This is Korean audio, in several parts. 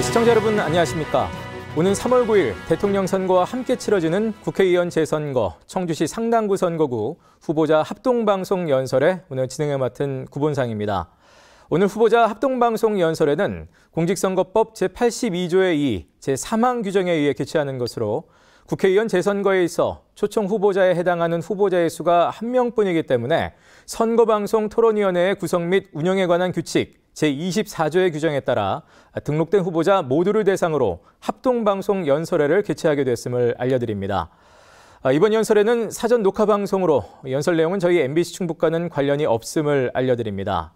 네, 시청자 여러분 안녕하십니까? 오는 3월 9일 대통령 선거와 함께 치러지는 국회의원 재선거 청주시 상당구 선거구 후보자 합동방송 연설에 오늘 진행을 맡은 구본상입니다. 오늘 후보자 합동방송 연설에는 공직선거법 제82조의 2, 제3항 규정에 의해 개최하는 것으로 국회의원 재선거에 있어 초청 후보자에 해당하는 후보자의 수가 한명뿐이기 때문에 선거방송 토론위원회의 구성 및 운영에 관한 규칙, 제24조의 규정에 따라 등록된 후보자 모두를 대상으로 합동방송 연설회를 개최하게 됐음을 알려드립니다. 아, 이번 연설회는 사전 녹화 방송으로 연설 내용은 저희 MBC 충북과는 관련이 없음을 알려드립니다.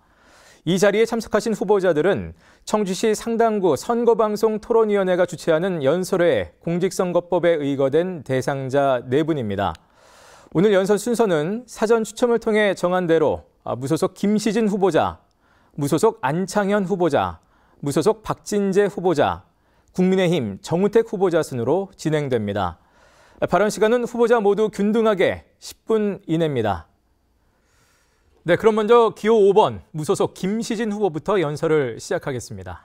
이 자리에 참석하신 후보자들은 청주시 상당구 선거방송 토론위원회가 주최하는 연설회 공직선거법에 의거된 대상자 4분입니다. 오늘 연설 순서는 사전 추첨을 통해 정한 대로 아, 무소속 김시진 후보자, 무소속 안창현 후보자, 무소속 박진재 후보자, 국민의힘 정우택 후보자 순으로 진행됩니다. 발언 시간은 후보자 모두 균등하게 10분 이내입니다. 네, 그럼 먼저 기호 5번 무소속 김시진 후보부터 연설을 시작하겠습니다.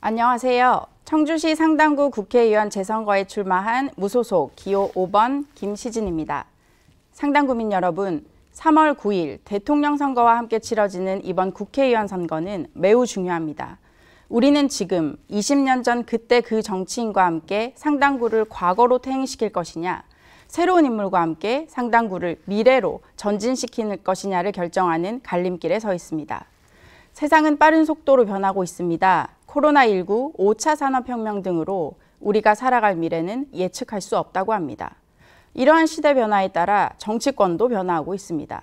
안녕하세요. 청주시 상당구 국회의원 재선거에 출마한 무소속 기호 5번 김시진입니다. 상당구민 여러분, 3월 9일 대통령 선거와 함께 치러지는 이번 국회의원 선거는 매우 중요합니다. 우리는 지금 20년 전 그때 그 정치인과 함께 상당구를 과거로 퇴행시킬 것이냐, 새로운 인물과 함께 상당구를 미래로 전진시키는 것이냐를 결정하는 갈림길에 서 있습니다. 세상은 빠른 속도로 변하고 있습니다. 코로나19, 5차 산업혁명 등으로 우리가 살아갈 미래는 예측할 수 없다고 합니다. 이러한 시대 변화에 따라 정치권도 변화하고 있습니다.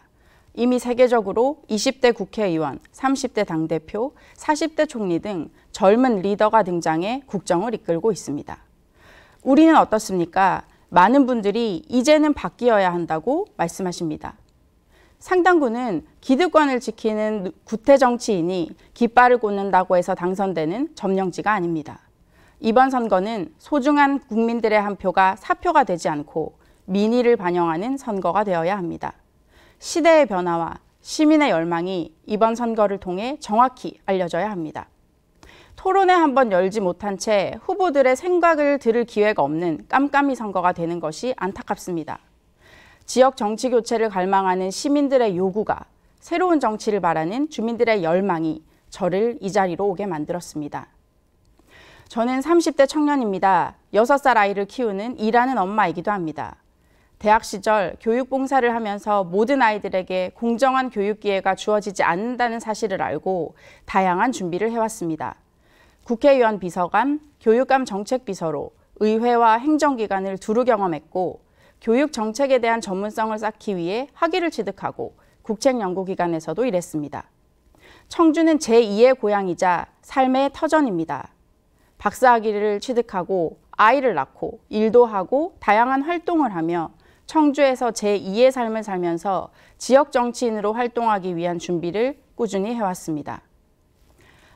이미 세계적으로 20대 국회의원, 30대 당대표, 40대 총리 등 젊은 리더가 등장해 국정을 이끌고 있습니다. 우리는 어떻습니까? 많은 분들이 이제는 바뀌어야 한다고 말씀하십니다. 상당군은 기득권을 지키는 구태 정치인이 깃발을 꽂는다고 해서 당선되는 점령지가 아닙니다. 이번 선거는 소중한 국민들의 한 표가 사표가 되지 않고 민의를 반영하는 선거가 되어야 합니다. 시대의 변화와 시민의 열망이 이번 선거를 통해 정확히 알려져야 합니다. 토론회 한 번 열지 못한 채 후보들의 생각을 들을 기회가 없는 깜깜이 선거가 되는 것이 안타깝습니다. 지역 정치 교체를 갈망하는 시민들의 요구가 새로운 정치를 바라는 주민들의 열망이 저를 이 자리로 오게 만들었습니다. 저는 30대 청년입니다. 6살 아이를 키우는 일하는 엄마이기도 합니다. 대학 시절 교육 봉사를 하면서 모든 아이들에게 공정한 교육 기회가 주어지지 않는다는 사실을 알고 다양한 준비를 해왔습니다. 국회의원 비서관, 교육감 정책 비서로 의회와 행정기관을 두루 경험했고 교육 정책에 대한 전문성을 쌓기 위해 학위를 취득하고 국책연구기관에서도 일했습니다. 청주는 제2의 고향이자 삶의 터전입니다. 박사학위를 취득하고 아이를 낳고 일도 하고 다양한 활동을 하며 청주에서 제2의 삶을 살면서 지역 정치인으로 활동하기 위한 준비를 꾸준히 해왔습니다.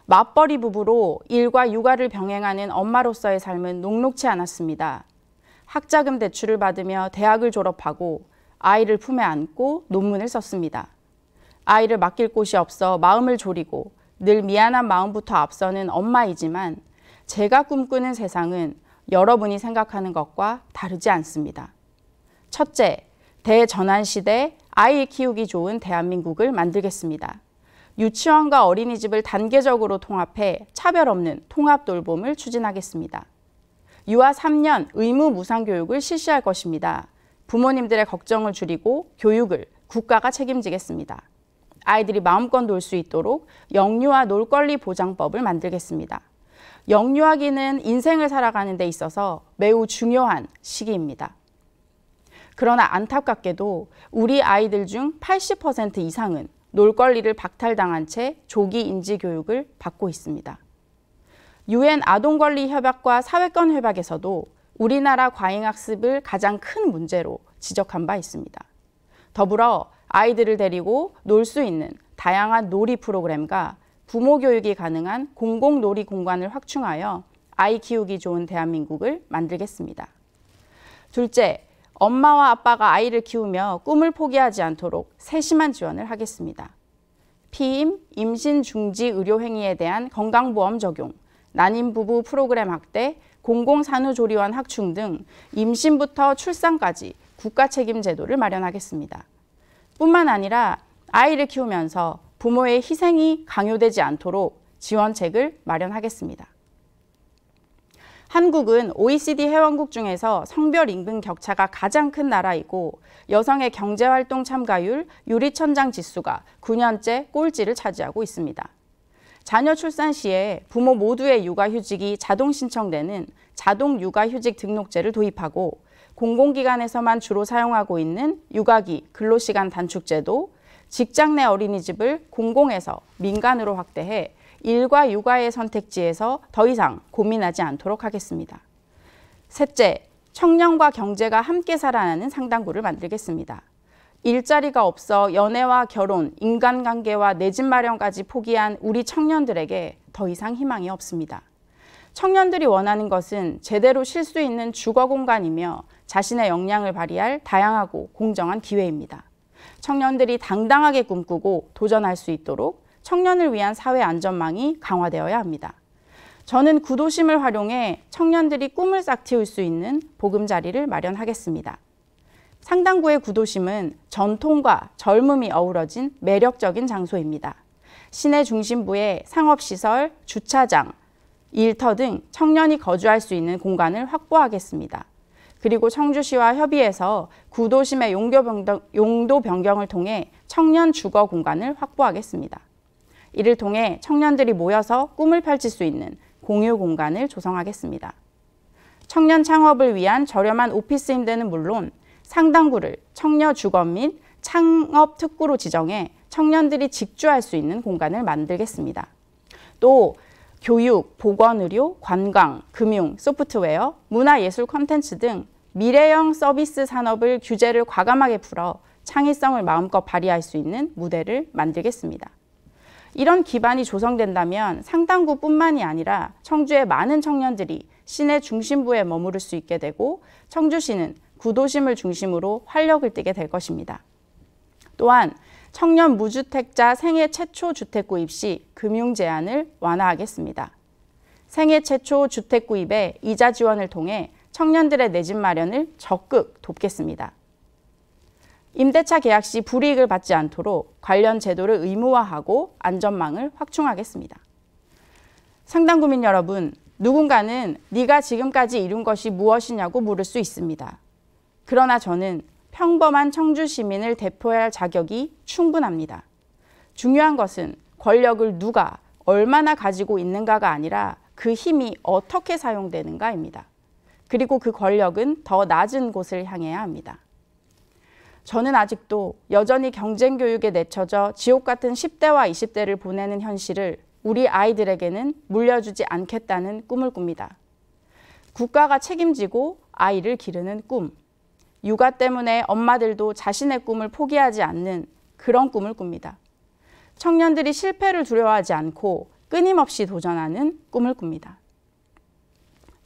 맞벌이 부부로 일과 육아를 병행하는 엄마로서의 삶은 녹록치 않았습니다. 학자금 대출을 받으며 대학을 졸업하고 아이를 품에 안고 논문을 썼습니다. 아이를 맡길 곳이 없어 마음을 졸이고 늘 미안한 마음부터 앞서는 엄마이지만 제가 꿈꾸는 세상은 여러분이 생각하는 것과 다르지 않습니다. 첫째, 대전환 시대 아이 키우기 좋은 대한민국을 만들겠습니다. 유치원과 어린이집을 단계적으로 통합해 차별 없는 통합 돌봄을 추진하겠습니다. 유아 3년 의무 무상 교육을 실시할 것입니다. 부모님들의 걱정을 줄이고 교육을 국가가 책임지겠습니다. 아이들이 마음껏 놀 수 있도록 영유아 놀권리 보장법을 만들겠습니다. 영유아기는 인생을 살아가는 데 있어서 매우 중요한 시기입니다. 그러나 안타깝게도 우리 아이들 중 80% 이상은 놀 권리를 박탈당한 채 조기 인지 교육을 받고 있습니다. 유엔 아동권리협약과 사회권 협약에서도 우리나라 과잉학습을 가장 큰 문제로 지적한 바 있습니다. 더불어 아이들을 데리고 놀 수 있는 다양한 놀이 프로그램과 부모 교육이 가능한 공공 놀이 공간을 확충하여 아이 키우기 좋은 대한민국을 만들겠습니다. 둘째, 엄마와 아빠가 아이를 키우며 꿈을 포기하지 않도록 세심한 지원을 하겠습니다. 피임, 임신 중지 의료 행위에 대한 건강보험 적용, 난임 부부 프로그램 확대, 공공산후조리원 확충 등 임신부터 출산까지 국가 책임 제도를 마련하겠습니다. 뿐만 아니라 아이를 키우면서 부모의 희생이 강요되지 않도록 지원책을 마련하겠습니다. 한국은 OECD 회원국 중에서 성별 임금 격차가 가장 큰 나라이고 여성의 경제활동 참가율, 유리천장 지수가 9년째 꼴찌를 차지하고 있습니다. 자녀 출산 시에 부모 모두의 육아휴직이 자동 신청되는 자동 육아휴직 등록제를 도입하고 공공기관에서만 주로 사용하고 있는 육아기 근로시간 단축제도, 직장 내 어린이집을 공공에서 민간으로 확대해 일과 육아의 선택지에서 더 이상 고민하지 않도록 하겠습니다. 셋째, 청년과 경제가 함께 살아나는 상담구를 만들겠습니다. 일자리가 없어 연애와 결혼, 인간관계와 내집 마련까지 포기한 우리 청년들에게 더 이상 희망이 없습니다. 청년들이 원하는 것은 제대로 쉴 수 있는 주거 공간이며 자신의 역량을 발휘할 다양하고 공정한 기회입니다. 청년들이 당당하게 꿈꾸고 도전할 수 있도록 청년을 위한 사회 안전망이 강화되어야 합니다. 저는 구도심을 활용해 청년들이 꿈을 싹 틔울 수 있는 보금자리를 마련하겠습니다. 상당구의 구도심은 전통과 젊음이 어우러진 매력적인 장소입니다. 시내 중심부에 상업시설, 주차장, 일터 등 청년이 거주할 수 있는 공간을 확보하겠습니다. 그리고 청주시와 협의해서 구도심의 용도 변경을 통해 청년 주거 공간을 확보하겠습니다. 이를 통해 청년들이 모여서 꿈을 펼칠 수 있는 공유 공간을 조성하겠습니다. 청년 창업을 위한 저렴한 오피스 임대는 물론 상당구를 청년 주거 및 창업 특구로 지정해 청년들이 직주할 수 있는 공간을 만들겠습니다. 또 교육, 보건, 의료, 관광, 금융, 소프트웨어, 문화예술 콘텐츠 등 미래형 서비스 산업을 규제를 과감하게 풀어 창의성을 마음껏 발휘할 수 있는 무대를 만들겠습니다. 이런 기반이 조성된다면 상당구뿐만이 아니라 청주의 많은 청년들이 시내 중심부에 머무를 수 있게 되고 청주시는 구도심을 중심으로 활력을 띠게 될 것입니다. 또한 청년 무주택자 생애 최초 주택 구입 시 금융 제한을 완화하겠습니다. 생애 최초 주택 구입에 이자 지원을 통해 청년들의 내집 마련을 적극 돕겠습니다. 임대차 계약 시 불이익을 받지 않도록 관련 제도를 의무화하고 안전망을 확충하겠습니다. 상당 구민 여러분, 누군가는 네가 지금까지 이룬 것이 무엇이냐고 물을 수 있습니다. 그러나 저는 평범한 청주 시민을 대표할 자격이 충분합니다. 중요한 것은 권력을 누가 얼마나 가지고 있는가가 아니라 그 힘이 어떻게 사용되는가입니다. 그리고 그 권력은 더 낮은 곳을 향해야 합니다. 저는 아직도 여전히 경쟁 교육에 내쳐져 지옥 같은 10대와 20대를 보내는 현실을 우리 아이들에게는 물려주지 않겠다는 꿈을 꿉니다. 국가가 책임지고 아이를 기르는 꿈. 육아 때문에 엄마들도 자신의 꿈을 포기하지 않는 그런 꿈을 꿉니다. 청년들이 실패를 두려워하지 않고 끊임없이 도전하는 꿈을 꿉니다.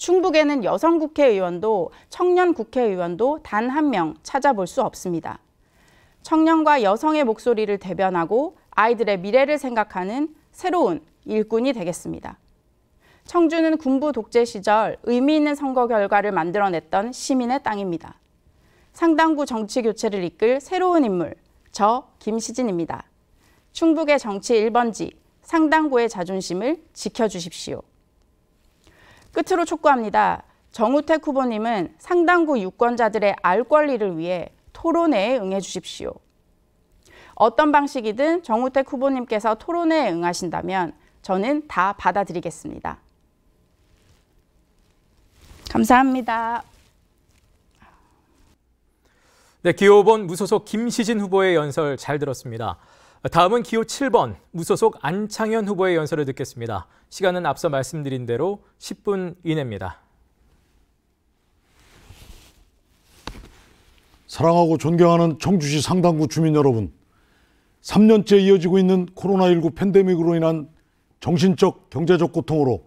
충북에는 여성 국회의원도 청년 국회의원도 단 한 명 찾아볼 수 없습니다. 청년과 여성의 목소리를 대변하고 아이들의 미래를 생각하는 새로운 일꾼이 되겠습니다. 청주는 군부 독재 시절 의미 있는 선거 결과를 만들어냈던 시민의 땅입니다. 상당구 정치 교체를 이끌 새로운 인물, 저 김시진입니다. 충북의 정치 1번지, 상당구의 자존심을 지켜주십시오. 끝으로 촉구합니다. 정우택 후보님은 상당구 유권자들의 알 권리를 위해 토론회에 응해 주십시오. 어떤 방식이든 정우택 후보님께서 토론회에 응하신다면 저는 다 받아들이겠습니다. 감사합니다. 네, 기호본 무소속 김시진 후보의 연설 잘 들었습니다. 다음은 기호 7번 무소속 안창현 후보의 연설을 듣겠습니다. 시간은 앞서 말씀드린 대로 10분 이내입니다. 사랑하고 존경하는 청주시 상당구 주민 여러분, 3년째 이어지고 있는 코로나19 팬데믹으로 인한 정신적, 경제적 고통으로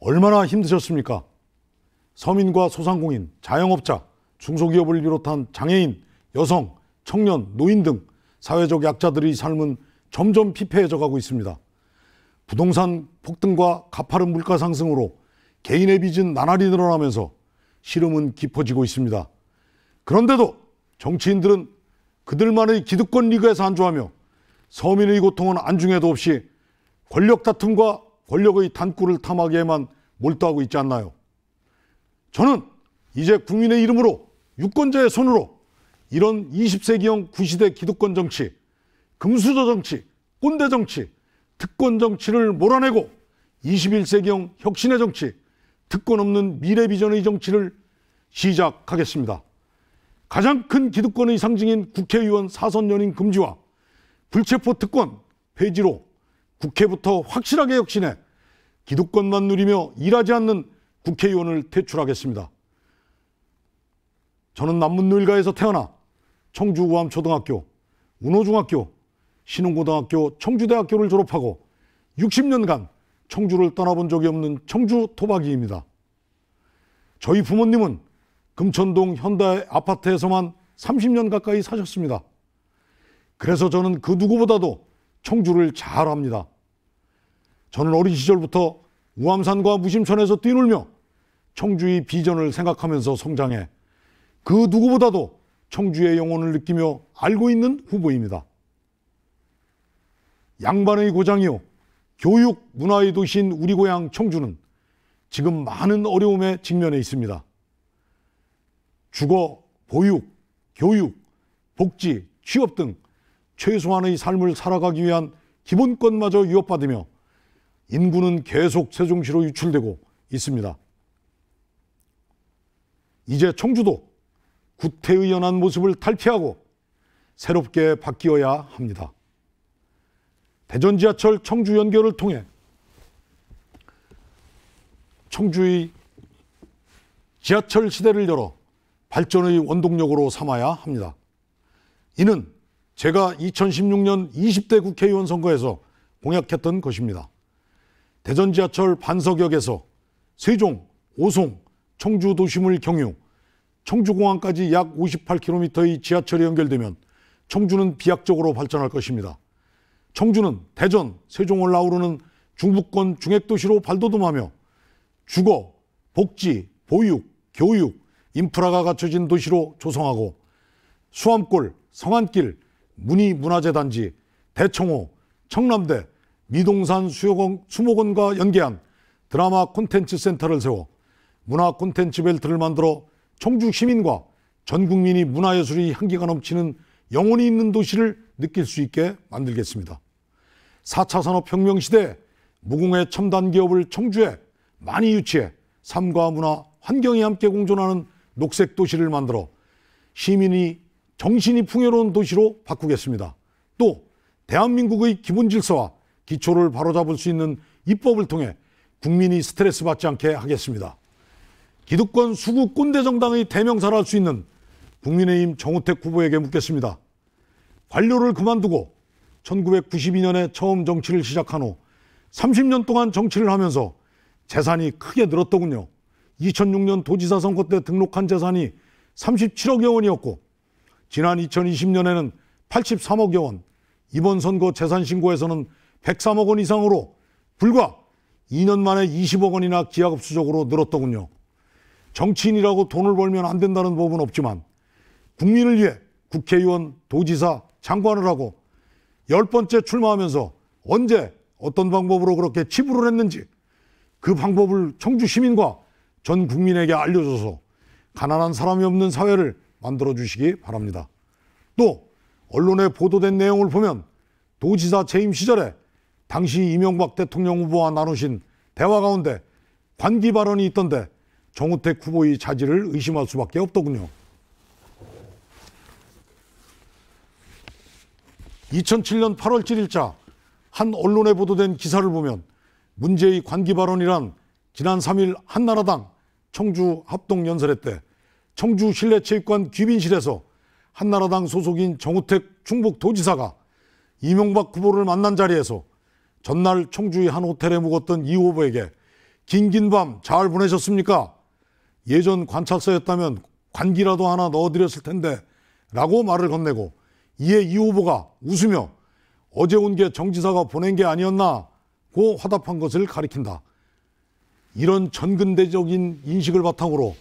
얼마나 힘드셨습니까? 서민과 소상공인, 자영업자, 중소기업을 비롯한 장애인, 여성, 청년, 노인 등 사회적 약자들의 삶은 점점 피폐해져 가고 있습니다. 부동산 폭등과 가파른 물가 상승으로 개인의 빚은 나날이 늘어나면서 시름은 깊어지고 있습니다. 그런데도 정치인들은 그들만의 기득권 리그에서 안주하며 서민의 고통은 안중에도 없이 권력 다툼과 권력의 단골을 탐하기에만 몰두하고 있지 않나요? 저는 이제 국민의 이름으로 유권자의 손으로 이런 20세기형 구시대 기득권 정치, 금수저 정치, 꼰대 정치, 특권 정치를 몰아내고 21세기형 혁신의 정치, 특권 없는 미래 비전의 정치를 시작하겠습니다. 가장 큰 기득권의 상징인 국회의원 사선 연임 금지와 불체포 특권 폐지로 국회부터 확실하게 혁신해 기득권만 누리며 일하지 않는 국회의원을 퇴출하겠습니다. 저는 남문노일가에서 태어나 청주우암 초등학교, 운호중학교, 신흥고등학교, 청주대학교를 졸업하고 60년간 청주를 떠나본 적이 없는 청주 토박이입니다. 저희 부모님은 금천동 현대 아파트에서만 30년 가까이 사셨습니다. 그래서 저는 그 누구보다도 청주를 잘 압니다. 저는 어린 시절부터 우암산과 무심천에서 뛰놀며 청주의 비전을 생각하면서 성장해 그 누구보다도 청주의 영혼을 느끼며 알고 있는 후보입니다. 양반의 고장이요. 교육 문화의 도시인 우리 고향 청주는 지금 많은 어려움에 직면해 있습니다. 주거, 보육, 교육, 복지, 취업 등 최소한의 삶을 살아가기 위한 기본권마저 위협받으며 인구는 계속 세종시로 유출되고 있습니다. 이제 청주도 구태의 연한 모습을 탈피하고 새롭게 바뀌어야 합니다. 대전 지하철 청주 연결을 통해 청주의 지하철 시대를 열어 발전의 원동력으로 삼아야 합니다. 이는 제가 2016년 20대 국회의원 선거에서 공약했던 것입니다. 대전 지하철 반석역에서 세종, 오송, 청주 도심을 경유 청주공항까지 약 58km의 지하철이 연결되면 청주는 비약적으로 발전할 것입니다. 청주는 대전, 세종을 나오르는 중부권 중핵도시로 발돋움하며 주거, 복지, 보육, 교육, 인프라가 갖춰진 도시로 조성하고 수암골, 성안길, 문희문화재단지, 대청호, 청남대, 미동산 수요공, 수목원과 연계한 드라마 콘텐츠 센터를 세워 문화 콘텐츠 벨트를 만들어 청주 시민과 전 국민이 문화예술의 향기가 넘치는 영혼이 있는 도시를 느낄 수 있게 만들겠습니다. 4차 산업혁명 시대 무공해 첨단 기업을 청주에 많이 유치해 삶과 문화, 환경이 함께 공존하는 녹색 도시를 만들어 시민이 정신이 풍요로운 도시로 바꾸겠습니다. 또 대한민국의 기본 질서와 기초를 바로잡을 수 있는 입법을 통해 국민이 스트레스 받지 않게 하겠습니다. 기득권 수구 꼰대 정당의 대명사를 할수 있는 국민의힘 정우택 후보에게 묻겠습니다. 관료를 그만두고 1992년에 처음 정치를 시작한 후 30년 동안 정치를 하면서 재산이 크게 늘었더군요. 2006년 도지사 선거 때 등록한 재산이 37억여 원이었고 지난 2020년에는 83억여 원, 이번 선거 재산 신고에서는 103억 원 이상으로 불과 2년 만에 20억 원이나 기하급수적으로 늘었더군요. 정치인이라고 돈을 벌면 안 된다는 법은 없지만 국민을 위해 국회의원, 도지사, 장관을 하고 열 번째 출마하면서 언제 어떤 방법으로 그렇게 치부를 했는지 그 방법을 청주 시민과 전 국민에게 알려줘서 가난한 사람이 없는 사회를 만들어 주시기 바랍니다. 또 언론에 보도된 내용을 보면 도지사 재임 시절에 당시 이명박 대통령 후보와 나누신 대화 가운데 관기 발언이 있던데 정우택 후보의 자질을 의심할 수밖에 없더군요. 2007년 8월 7일자 한 언론에 보도된 기사를 보면 문재의 관기 발언이란 지난 3일 한나라당 청주 합동연설회 때 청주 실내체육관 귀빈실에서 한나라당 소속인 정우택 충북도지사가 이명박 후보를 만난 자리에서 전날 청주의 한 호텔에 묵었던 이 후보에게 긴긴밤잘 보내셨습니까? 예전 관찰서였다면 관기라도 하나 넣어드렸을 텐데 라고 말을 건네고 이에 이 후보가 웃으며 어제 온 게 정지사가 보낸 게 아니었나고 화답한 것을 가리킨다. 이런 전근대적인 인식을 바탕으로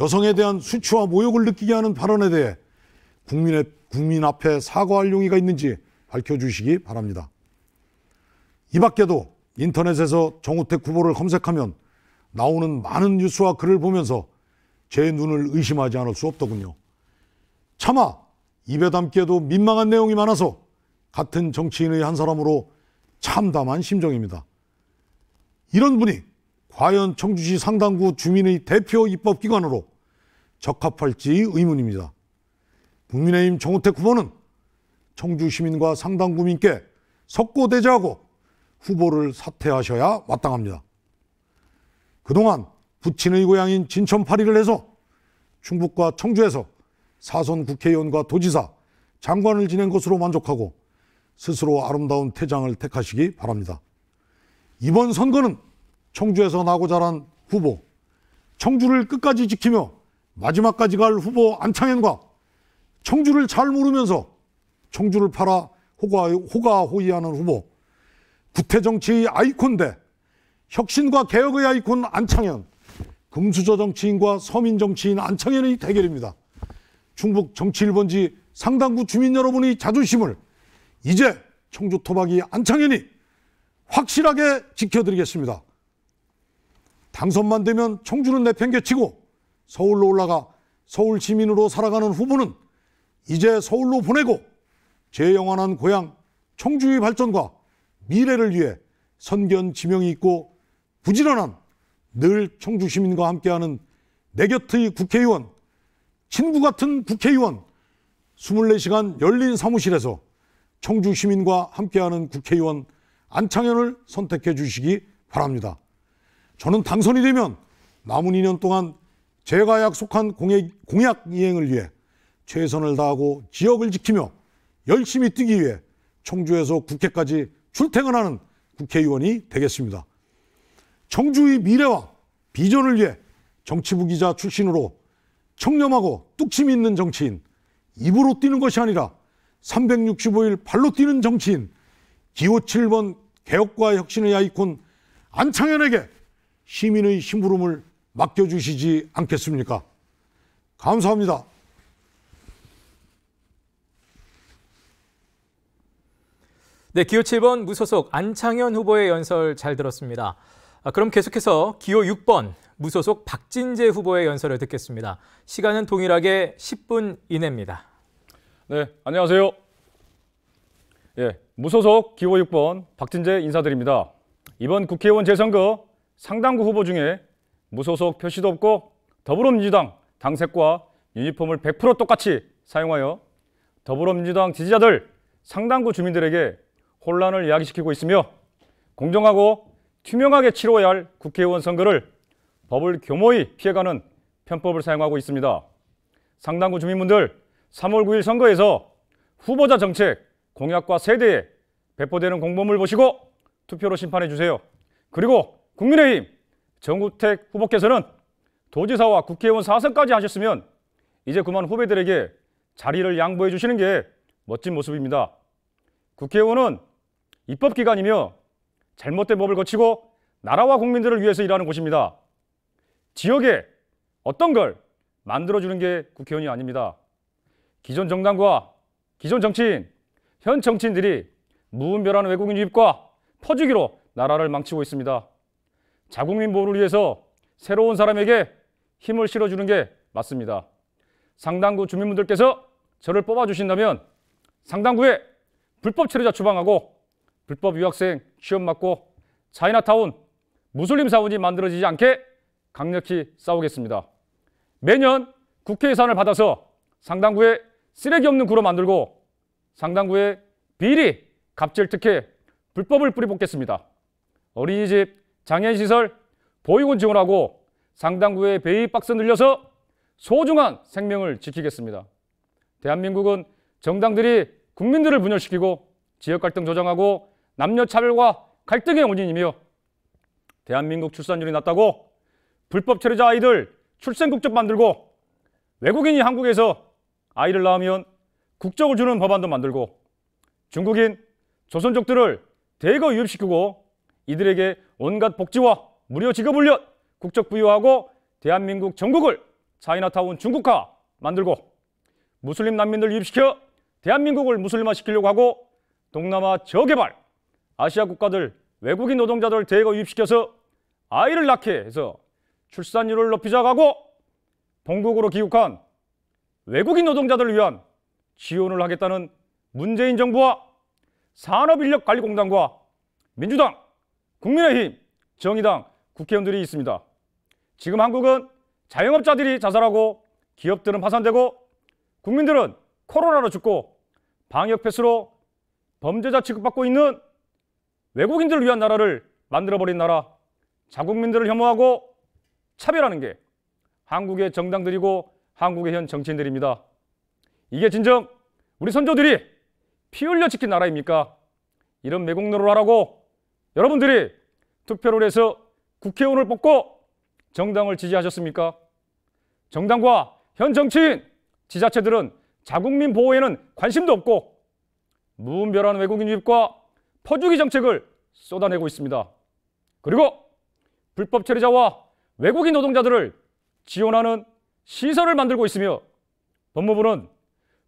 여성에 대한 수치와 모욕을 느끼게 하는 발언에 대해 국민의, 국민 앞에 사과할 용의가 있는지 밝혀주시기 바랍니다. 이 밖에도 인터넷에서 정우택 후보를 검색하면 나오는 많은 뉴스와 글을 보면서 제 눈을 의심하지 않을 수 없더군요. 차마 입에 담기에도 민망한 내용이 많아서 같은 정치인의 한 사람으로 참담한 심정입니다. 이런 분이 과연 청주시 상당구 주민의 대표 입법기관으로 적합할지 의문입니다. 국민의힘 정우택 후보는 청주 시민과 상당구민께 석고대제하고 후보를 사퇴하셔야 마땅합니다. 그동안 부친의 고향인 진천 파리를 해서 충북과 청주에서 사선 국회의원과 도지사, 장관을 지낸 것으로 만족하고 스스로 아름다운 퇴장을 택하시기 바랍니다. 이번 선거는 청주에서 나고 자란 후보, 청주를 끝까지 지키며 마지막까지 갈 후보 안창현과 청주를 잘 모르면서 청주를 팔아 호가, 호의하는 후보, 구태정치의 아이콘대 혁신과 개혁의 아이콘 안창현, 금수저 정치인과 서민 정치인 안창현의 대결입니다. 충북 정치 일본지 상당구 주민 여러분의 자존심을 이제 청주 토박이 안창현이 확실하게 지켜드리겠습니다. 당선만 되면 청주는 내팽개치고 서울로 올라가 서울 시민으로 살아가는 후보는 이제 서울로 보내고 제 영원한 고향 청주의 발전과 미래를 위해 선견 지명이 있고 부지런한 늘 청주 시민과 함께하는 내 곁의 국회의원, 친구 같은 국회의원, 24시간 열린 사무실에서 청주 시민과 함께하는 국회의원 안창현을 선택해 주시기 바랍니다. 저는 당선이 되면 남은 2년 동안 제가 약속한 공약, 공약 이행을 위해 최선을 다하고 지역을 지키며 열심히 뛰기 위해 청주에서 국회까지 출퇴근하는 국회의원이 되겠습니다. 청주의 미래와 비전을 위해 정치부 기자 출신으로 청렴하고 뚝심 있는 정치인, 입으로 뛰는 것이 아니라 365일 발로 뛰는 정치인, 기호 7번 개혁과 혁신의 아이콘 안창현에게 시민의 심부름을 맡겨주시지 않겠습니까? 감사합니다. 네, 기호 7번 무소속 안창현 후보의 연설 잘 들었습니다. 아, 그럼 계속해서 기호 6번 무소속 박진재 후보의 연설을 듣겠습니다. 시간은 동일하게 10분 이내입니다. 네, 안녕하세요. 예, 무소속 기호 6번 박진재 인사드립니다. 이번 국회의원 재선거 상당구 후보 중에 무소속 표시도 없고 더불어민주당 당색과 유니폼을 100% 똑같이 사용하여 더불어민주당 지지자들 상당구 주민들에게 혼란을 야기시키고 있으며 공정하고 투명하게 치러야 할 국회의원 선거를 법을 교모히 피해가는 편법을 사용하고 있습니다. 상당구 주민분들 3월 9일 선거에서 후보자 정책, 공약과 세대에 배포되는 공범을 보시고 투표로 심판해 주세요. 그리고 국민의힘 정우택 후보께서는 도지사와 국회의원 사선까지 하셨으면 이제 그만 후배들에게 자리를 양보해 주시는 게 멋진 모습입니다. 국회의원은 입법기관이며 잘못된 법을 거치고 나라와 국민들을 위해서 일하는 곳입니다. 지역에 어떤 걸 만들어주는 게 국회의원이 아닙니다. 기존 정당과 기존 정치인, 현 정치인들이 무분별한 외국인 유입과 퍼주기로 나라를 망치고 있습니다. 자국민 보호를 위해서 새로운 사람에게 힘을 실어주는 게 맞습니다. 상당구 주민분들께서 저를 뽑아주신다면 상당구에 불법 체류자 추방하고 불법 유학생 취업 막고 차이나타운 무슬림 사원이 만들어지지 않게 강력히 싸우겠습니다. 매년 국회 예산을 받아서 상당구에 쓰레기 없는 구로 만들고 상당구에 비리, 갑질 특혜, 불법을 뿌리뽑겠습니다. 어린이집, 장애인시설, 보육원 지원하고 상당구에 베이 박스 늘려서 소중한 생명을 지키겠습니다. 대한민국은 정당들이 국민들을 분열시키고 지역 갈등 조장하고 남녀 차별과 갈등의 원인이며 대한민국 출산율이 낮다고 불법 체류자 아이들 출생국적 만들고 외국인이 한국에서 아이를 낳으면 국적을 주는 법안도 만들고 중국인 조선족들을 대거 유입시키고 이들에게 온갖 복지와 무료 직업 훈련, 국적 부여하고 대한민국 전국을 차이나타운 중국화 만들고 무슬림 난민들 유입시켜 대한민국을 무슬림화 시키려고 하고 동남아 저개발 아시아 국가들 외국인 노동자들 대거 유입시켜서 아이를 낳게 해서 출산율을 높이자고 하고 본국으로 귀국한 외국인 노동자들을 위한 지원을 하겠다는 문재인 정부와 산업인력관리공단과 민주당, 국민의힘, 정의당 국회의원들이 있습니다. 지금 한국은 자영업자들이 자살하고 기업들은 파산되고 국민들은 코로나로 죽고 방역 패스로 범죄자 취급받고 있는 외국인들을 위한 나라를 만들어버린 나라, 자국민들을 혐오하고 차별하는 게 한국의 정당들이고 한국의 현 정치인들입니다. 이게 진정 우리 선조들이 피 흘려 지킨 나라입니까? 이런 매국노를 하라고 여러분들이 투표를 해서 국회의원을 뽑고 정당을 지지하셨습니까? 정당과 현 정치인, 지자체들은 자국민 보호에는 관심도 없고 무분별한 외국인 유입과 퍼주기 정책을 쏟아내고 있습니다. 그리고 불법 체류자와 외국인 노동자들을 지원하는 시설을 만들고 있으며 법무부는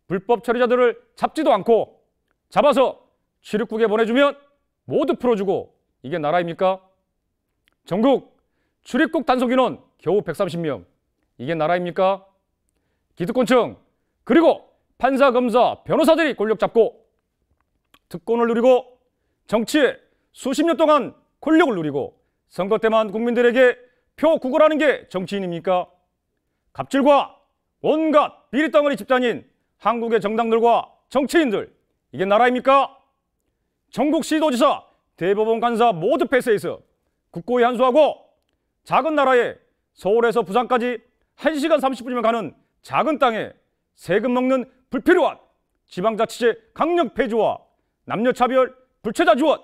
불법 체류자들을 잡지도 않고 잡아서 출입국에 보내주면 모두 풀어주고 이게 나라입니까? 전국 출입국 단속인원 겨우 130명 이게 나라입니까? 기득권층 그리고 판사, 검사, 변호사들이 권력 잡고 특권을 누리고 정치에 수십 년 동안 권력을 누리고 선거 때만 국민들에게 표 구걸하는 게 정치인입니까? 갑질과 온갖 비리덩어리 집단인 한국의 정당들과 정치인들 이게 나라입니까? 전국 시도지사, 대법원 간사 모두 폐쇄해서 국고에 한수하고 작은 나라에 서울에서 부산까지 1시간 30분이면 가는 작은 땅에 세금 먹는 불필요한 지방자치제 강력 폐지와 남녀차별 불체자 지원,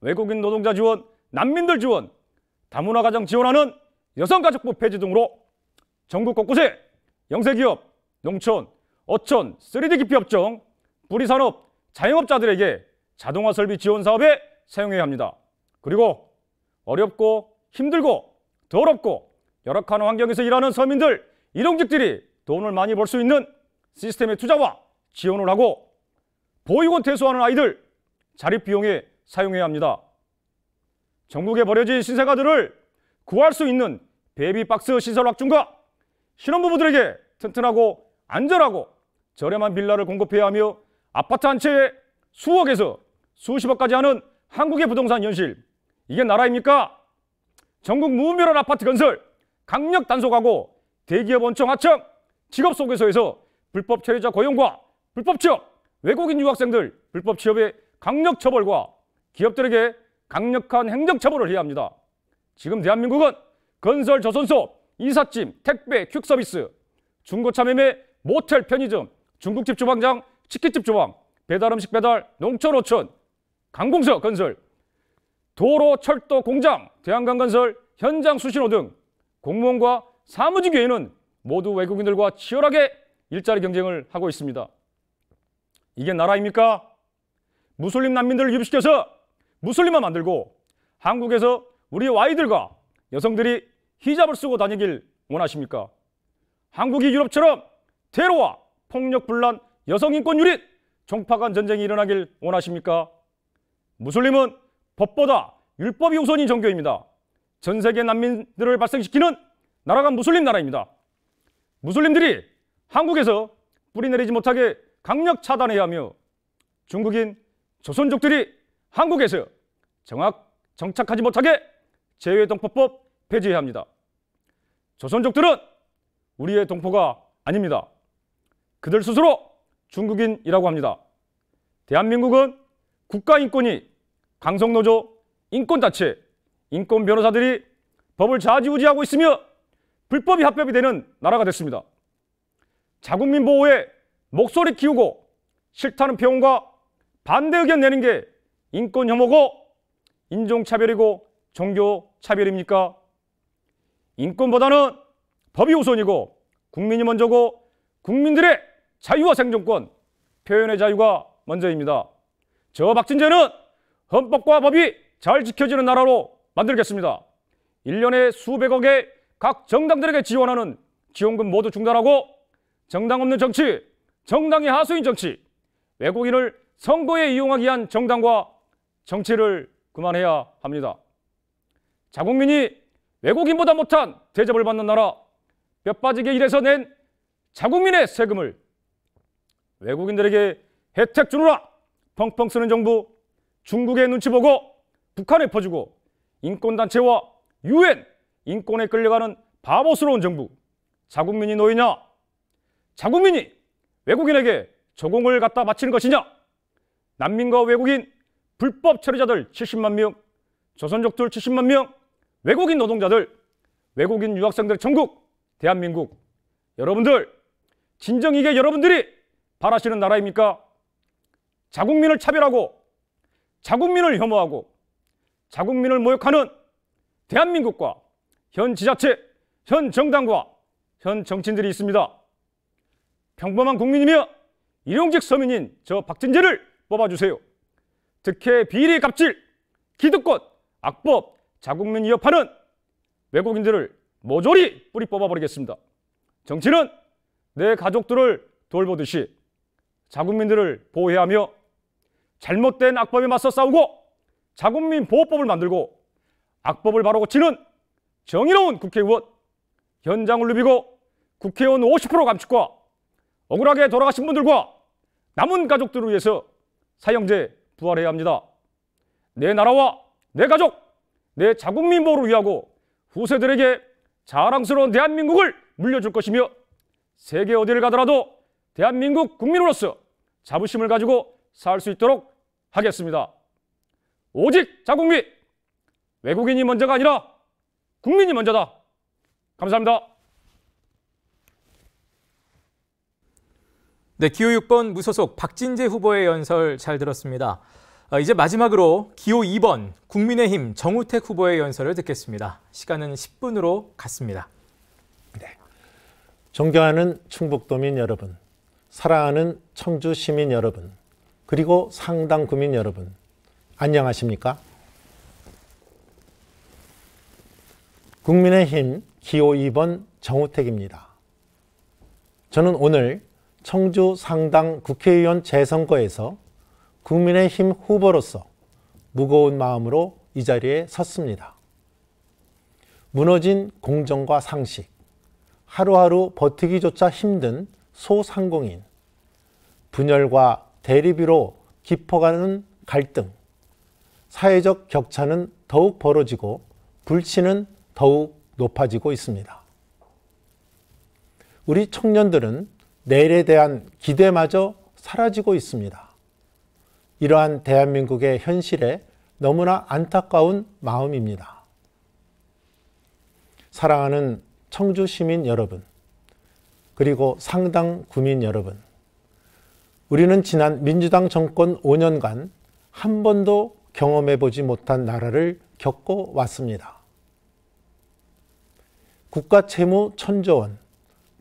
외국인 노동자 지원, 난민들 지원, 다문화 가정 지원하는 여성가족부 폐지 등으로 전국 곳곳에 영세기업, 농촌, 어촌, 3D 기피업종, 부리산업, 자영업자들에게 자동화 설비 지원 사업에 사용해야 합니다. 그리고 어렵고 힘들고 더럽고 열악한 환경에서 일하는 서민들, 일용직들이 돈을 많이 벌 수 있는 시스템의 투자와 지원을 하고 보육원 퇴소하는 아이들, 자립 비용에 사용해야 합니다. 전국에 버려진 신생아들을 구할 수 있는 베이비박스 시설 확충과 신혼부부들에게 튼튼하고 안전하고 저렴한 빌라를 공급해야 하며 아파트 한 채에 수억에서 수십억까지 하는 한국의 부동산 현실 이게 나라입니까? 전국 무분별한 아파트 건설 강력 단속하고 대기업 원청 하청 직업 소개소에서 불법 체류자 고용과 불법 취업 외국인 유학생들 불법 취업에 강력 처벌과 기업들에게 강력한 행정 처벌을 해야 합니다. 지금 대한민국은 건설 조선소, 이삿짐, 택배, 퀵서비스, 중고차 매매, 모텔, 편의점, 중국집 주방장, 치킨집 주방, 배달음식 배달, 농촌오촌 강공서 건설, 도로, 철도, 공장, 대한강 건설, 현장 수신호 등 공무원과 사무직 외에는 모두 외국인들과 치열하게 일자리 경쟁을 하고 있습니다. 이게 나라입니까? 무슬림 난민들을 유입시켜서 무슬림만 만들고 한국에서 우리 와이들과 여성들이 히잡을 쓰고 다니길 원하십니까? 한국이 유럽처럼 테러와 폭력 분란, 여성 인권 유린, 종파 간 전쟁이 일어나길 원하십니까? 무슬림은 법보다 율법이 우선인 종교입니다. 전 세계 난민들을 발생시키는 나라가 무슬림 나라입니다. 무슬림들이 한국에서 뿌리내리지 못하게 강력 차단해야 하며 중국인 조선족들이 한국에서 정확 정착하지 못하게 제외동포법 폐지해야 합니다. 조선족들은 우리의 동포가 아닙니다. 그들 스스로 중국인이라고 합니다. 대한민국은 국가인권위, 강성노조, 인권단체, 인권변호사들이 법을 좌지우지하고 있으며 불법이 합법이 되는 나라가 됐습니다. 자국민 보호에 목소리 키우고 싫다는 평온과 반대 의견 내는 게 인권 혐오고 인종차별이고 종교차별입니까? 인권보다는 법이 우선이고 국민이 먼저고 국민들의 자유와 생존권, 표현의 자유가 먼저입니다. 저 박진재는 헌법과 법이 잘 지켜지는 나라로 만들겠습니다. 1년에 수백억의 각 정당들에게 지원하는 지원금 모두 중단하고 정당 없는 정치, 정당의 하수인 정치, 외국인을 선거에 이용하기 위한 정당과 정치를 그만해야 합니다. 자국민이 외국인보다 못한 대접을 받는 나라 뼈 빠지게 일해서 낸 자국민의 세금을 외국인들에게 혜택 주느라 펑펑 쓰는 정부 중국의 눈치 보고 북한에 퍼주고 인권단체와 유엔 인권에 끌려가는 바보스러운 정부 자국민이 노이냐 자국민이 외국인에게 조공을 갖다 바치 것이냐 난민과 외국인, 불법 체류자들 70만 명, 조선족들 70만 명, 외국인 노동자들, 외국인 유학생들 전국, 대한민국. 여러분들, 진정 이게 여러분들이 바라시는 나라입니까? 자국민을 차별하고, 자국민을 혐오하고, 자국민을 모욕하는 대한민국과 현 지자체, 현 정당과 현 정치인들이 있습니다. 평범한 국민이며 일용직 서민인 저 박진재를 뽑아주세요. 특혜 비리 갑질, 기득권, 악법, 자국민 위협하는 외국인들을 모조리 뿌리 뽑아버리겠습니다. 정치는 내 가족들을 돌보듯이 자국민들을 보호해야며 잘못된 악법에 맞서 싸우고 자국민 보호법을 만들고 악법을 바로 고치는 정의로운 국회의원 현장을 누비고 국회의원 50% 감축과 억울하게 돌아가신 분들과 남은 가족들을 위해서 사형제 부활해야 합니다. 내 나라와 내 가족, 내 자국민보호를 위하고 후세들에게 자랑스러운 대한민국을 물려줄 것이며 세계 어디를 가더라도 대한민국 국민으로서 자부심을 가지고 살 수 있도록 하겠습니다. 오직 자국민! 외국인이 먼저가 아니라 국민이 먼저다. 감사합니다. 네, 기호 6번 무소속 박진재 후보의 연설 잘 들었습니다. 아, 이제 마지막으로 기호 2번 국민의힘 정우택 후보의 연설을 듣겠습니다. 시간은 10분으로 갔습니다. 네. 존경하는 충북도민 여러분, 사랑하는 청주 시민 여러분, 그리고 상당 구민 여러분, 안녕하십니까? 국민의힘 기호 2번 정우택입니다. 저는 오늘 청주 상당 국회의원 재선거에서 국민의힘 후보로서 무거운 마음으로 이 자리에 섰습니다. 무너진 공정과 상식, 하루하루 버티기조차 힘든 소상공인, 분열과 대립으로 깊어가는 갈등, 사회적 격차는 더욱 벌어지고 불치는 더욱 높아지고 있습니다. 우리 청년들은 내일에 대한 기대마저 사라지고 있습니다. 이러한 대한민국의 현실에 너무나 안타까운 마음입니다. 사랑하는 청주 시민 여러분, 그리고 상당 구민 여러분, 우리는 지난 민주당 정권 5년간 한 번도 경험해 보지 못한 나라를 겪고 왔습니다. 국가 채무 천조 원,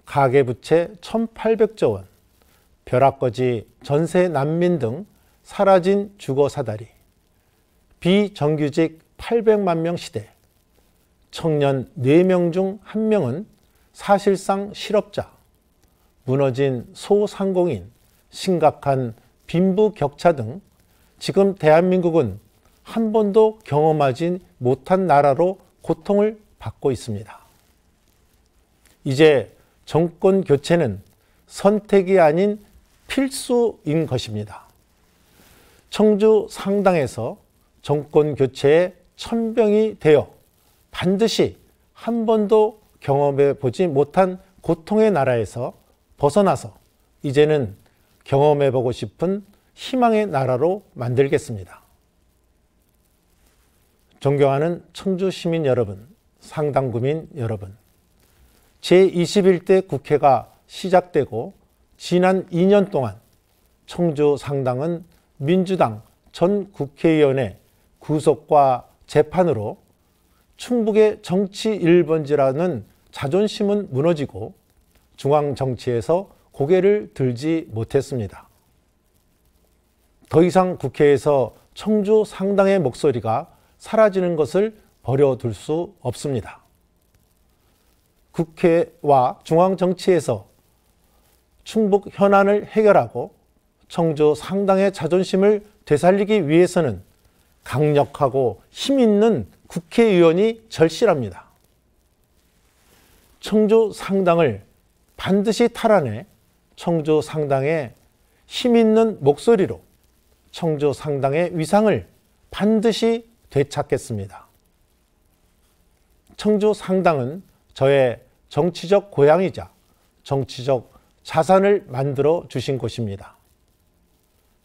가계부채 1,800조 원, 벼락거지 전세 난민 등 사라진 주거 사다리, 비정규직 800만 명 시대, 청년 4명 중 1명은 사실상 실업자, 무너진 소상공인, 심각한 빈부 격차 등 지금 대한민국은 한 번도 경험하지 못한 나라로 고통을 받고 있습니다. 이제 정권 교체는 선택이 아닌 필수인 것입니다. 청주 상당에서 정권 교체의 천병이 되어 반드시 한 번도 경험해 보지 못한 고통의 나라에서 벗어나서 이제는 경험해 보고 싶은 희망의 나라로 만들겠습니다. 존경하는 청주 시민 여러분, 상당구민 여러분, 제21대 국회가 시작되고 지난 2년 동안 청주 상당은 민주당 전 국회의원의 구속과 재판으로 충북의 정치 1번지라는 자존심은 무너지고 중앙 정치에서 고개를 들지 못했습니다. 더 이상 국회에서 청주 상당의 목소리가 사라지는 것을 버려둘 수 없습니다. 국회와 중앙정치에서 충북 현안을 해결하고 청주 상당의 자존심을 되살리기 위해서는 강력하고 힘있는 국회의원이 절실합니다. 청주 상당을 반드시 탈환해 청주 상당의 힘있는 목소리로 청주 상당의 위상을 반드시 되찾겠습니다. 청주 상당은 저의 정치적 고향이자 정치적 자산을 만들어 주신 곳입니다.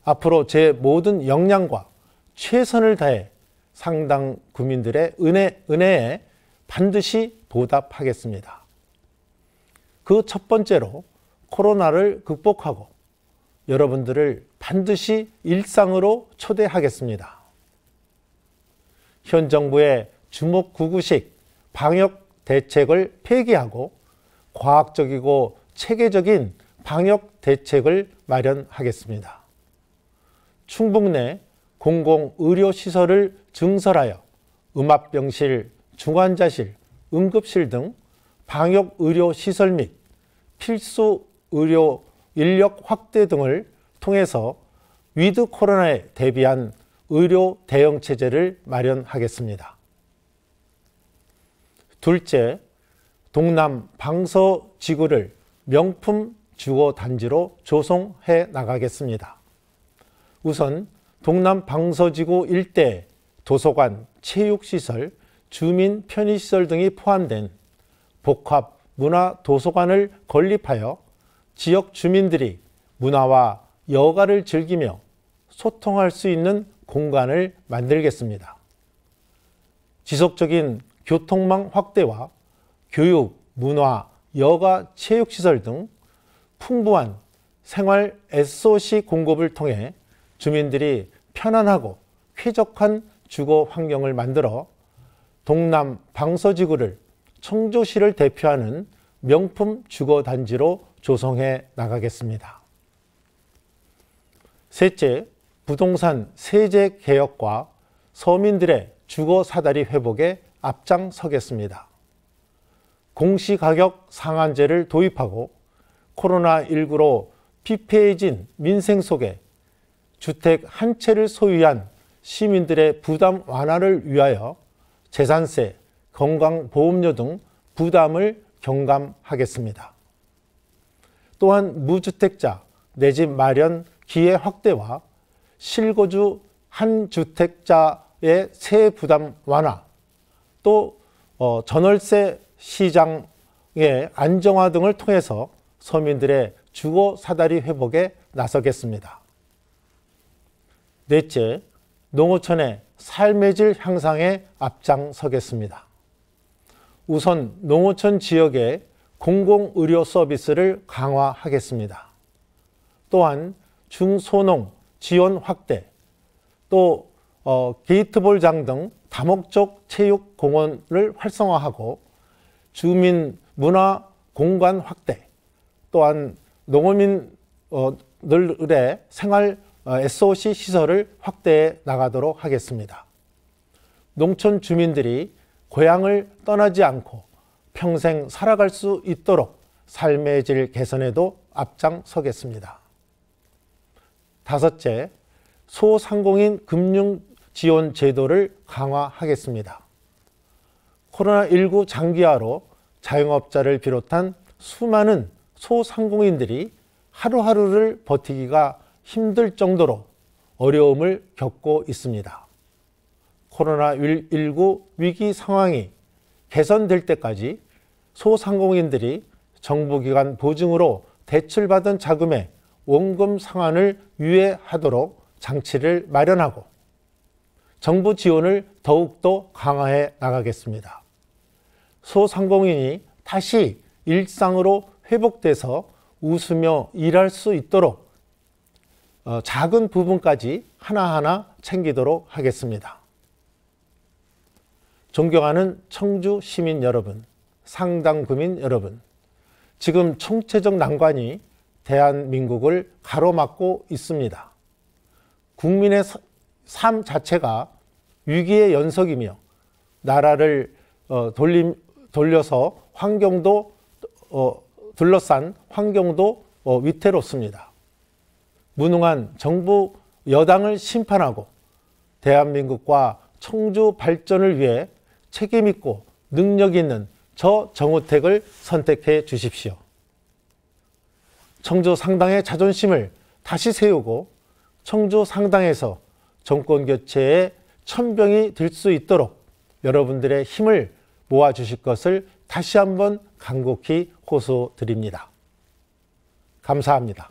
앞으로 제 모든 역량과 최선을 다해 상당 구민들의 은혜, 은혜에 반드시 보답하겠습니다. 그 첫 번째로 코로나를 극복하고 여러분들을 반드시 일상으로 초대하겠습니다. 현 정부의 주목구구식 방역 대책을 폐기하고 과학적이고 체계적인 방역 대책을 마련하겠습니다. 충북 내 공공의료시설을 증설하여 음압병실, 중환자실, 응급실 등 방역의료시설 및 필수 의료 인력 확대 등을 통해서 위드 코로나에 대비한 의료 대응체제를 마련하겠습니다. 둘째, 동남 방서 지구를 명품 주거 단지로 조성해 나가겠습니다. 우선 동남 방서 지구 일대 도서관, 체육시설, 주민 편의시설 등이 포함된 복합 문화 도서관을 건립하여 지역 주민들이 문화와 여가를 즐기며 소통할 수 있는 공간을 만들겠습니다. 지속적인 교통망 확대와 교육, 문화, 여가, 체육시설 등 풍부한 생활 SOC 공급을 통해 주민들이 편안하고 쾌적한 주거 환경을 만들어 동남 방서지구를 청주시를 대표하는 명품 주거단지로 조성해 나가겠습니다. 셋째, 부동산 세제 개혁과 서민들의 주거 사다리 회복에 앞장서겠습니다. 공시가격 상한제를 도입하고 코로나19로 피폐해진 민생 속에 주택 한 채를 소유한 시민들의 부담 완화를 위하여 재산세, 건강보험료 등 부담을 경감하겠습니다. 또한 무주택자, 내집 마련 기회 확대와 실거주 한주택자의 세부담 완화, 또 어, 전월세 시장의 안정화 등을 통해서 서민들의 주거 사다리 회복에 나서겠습니다. 넷째, 농어촌의 삶의 질 향상에 앞장서겠습니다. 우선 농어촌 지역의 공공의료 서비스를 강화하겠습니다. 또한 중소농 지원 확대, 또 어, 게이트볼 장등 다목적 체육공원을 활성화하고 주민 문화 공간 확대 또한 농어민들의 어, 생활 SOC 어, 시설을 확대해 나가도록 하겠습니다. 농촌 주민들이 고향을 떠나지 않고 평생 살아갈 수 있도록 삶의 질 개선에도 앞장서겠습니다. 다섯째, 소상공인 금융 지원 제도를 강화하겠습니다. 코로나19 장기화로 자영업자를 비롯한 수많은 소상공인들이 하루하루를 버티기가 힘들 정도로 어려움을 겪고 있습니다. 코로나19 위기 상황이 개선될 때까지 소상공인들이 정부기관 보증으로 대출받은 자금의 원금 상환을 유예하도록 장치를 마련하고 정부 지원을 더욱더 강화해 나가겠습니다. 소상공인이 다시 일상으로 회복돼서 웃으며 일할 수 있도록 어, 작은 부분까지 하나하나 챙기도록 하겠습니다. 존경하는 청주 시민 여러분, 상당구민 여러분, 지금 총체적 난관이 대한민국을 가로막고 있습니다. 국민의 삶 자체가 위기의 연속이며 나라를 어, 돌림, 돌려서 환경도 어, 둘러싼 환경도 어, 위태롭습니다. 무능한 정부 여당을 심판하고 대한민국과 청주 발전을 위해 책임있고 능력 있는 저 정우택을 선택해 주십시오. 청주 상당의 자존심을 다시 세우고 청주 상당에서 정권 교체의 천병이 될 수 있도록 여러분들의 힘을 모아 주실 것을 다시 한번 간곡히 호소드립니다. 감사합니다.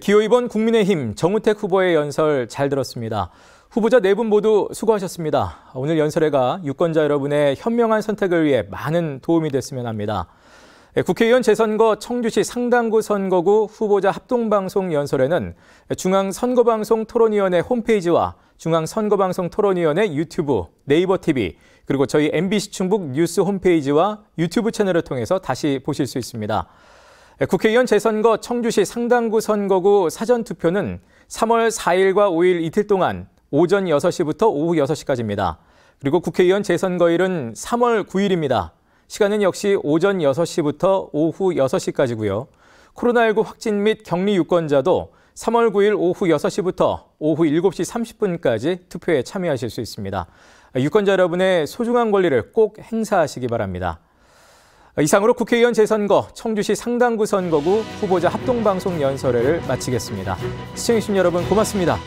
기호 2번 국민의힘 정우택 후보의 연설 잘 들었습니다. 후보자 네 분 모두 수고하셨습니다. 오늘 연설회가 유권자 여러분의 현명한 선택을 위해 많은 도움이 됐으면 합니다. 예, 국회의원 재선거 청주시 상당구 선거구 후보자 합동방송 연설에는 중앙선거방송 토론위원회 홈페이지와 중앙선거방송 토론위원회 유튜브, 네이버 TV, 그리고 저희 MBC 충북 뉴스 홈페이지와 유튜브 채널을 통해서 다시 보실 수 있습니다. 예, 국회의원 재선거 청주시 상당구 선거구 사전투표는 3월 4일과 5일 이틀 동안 오전 6시부터 오후 6시까지입니다. 그리고 국회의원 재선거일은 3월 9일입니다. 시간은 역시 오전 6시부터 오후 6시까지고요. 코로나19 확진 및 격리 유권자도 3월 9일 오후 6시부터 오후 7시 30분까지 투표에 참여하실 수 있습니다. 유권자 여러분의 소중한 권리를 꼭 행사하시기 바랍니다. 이상으로 국회의원 재선거 청주시 상당구 선거구 후보자 합동방송 연설회를 마치겠습니다. 시청해주신 여러분 고맙습니다.